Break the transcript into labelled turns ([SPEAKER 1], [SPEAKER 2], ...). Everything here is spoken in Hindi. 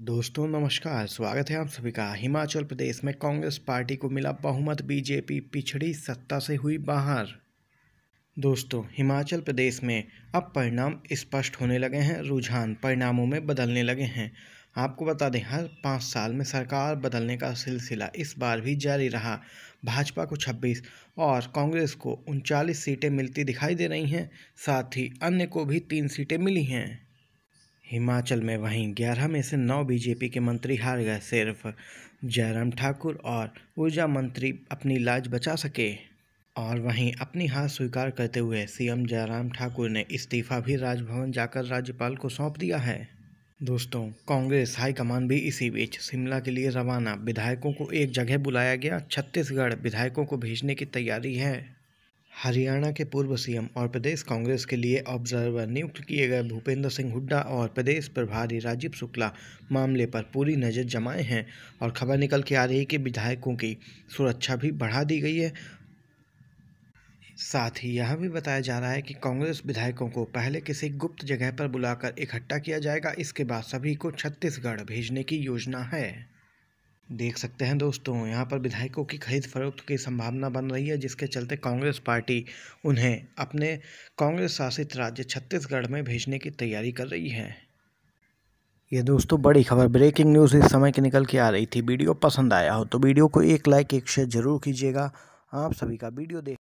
[SPEAKER 1] दोस्तों नमस्कार स्वागत है आप सभी का हिमाचल प्रदेश में कांग्रेस पार्टी को मिला बहुमत बीजेपी पिछड़ी सत्ता से हुई बाहर दोस्तों हिमाचल प्रदेश में अब परिणाम स्पष्ट होने लगे हैं रुझान परिणामों में बदलने लगे हैं आपको बता दें हर पाँच साल में सरकार बदलने का सिलसिला इस बार भी जारी रहा भाजपा को 26 और कांग्रेस को उनचालीस सीटें मिलती दिखाई दे रही हैं साथ ही अन्य को भी तीन सीटें मिली हैं हिमाचल में वहीं ग्यारह में से नौ बीजेपी के मंत्री हार गए सिर्फ जयराम ठाकुर और ऊर्जा मंत्री अपनी लाज बचा सके और वहीं अपनी हार स्वीकार करते हुए सीएम जयराम ठाकुर ने इस्तीफा भी राजभवन जाकर राज्यपाल को सौंप दिया है दोस्तों कांग्रेस हाईकमान भी इसी बीच शिमला के लिए रवाना विधायकों को एक जगह बुलाया गया छत्तीसगढ़ विधायकों को भेजने की तैयारी है हरियाणा के पूर्व सीएम और प्रदेश कांग्रेस के लिए ऑब्जर्वर नियुक्त किए गए भूपेंद्र सिंह हुड्डा और प्रदेश प्रभारी राजीव शुक्ला मामले पर पूरी नज़र जमाए हैं और खबर निकल के आ रही है कि विधायकों की सुरक्षा भी बढ़ा दी गई है साथ ही यह भी बताया जा रहा है कि कांग्रेस विधायकों को पहले किसी गुप्त जगह पर बुलाकर इकट्ठा किया जाएगा इसके बाद सभी को छत्तीसगढ़ भेजने की योजना है देख सकते हैं दोस्तों यहाँ पर विधायकों की खरीद फरोख्त की संभावना बन रही है जिसके चलते कांग्रेस पार्टी उन्हें अपने कांग्रेस शासित राज्य छत्तीसगढ़ में भेजने की तैयारी कर रही है ये दोस्तों बड़ी खबर ब्रेकिंग न्यूज़ इस समय की निकल के आ रही थी वीडियो पसंद आया हो तो वीडियो को एक लाइक एक शेयर जरूर कीजिएगा आप सभी का वीडियो देख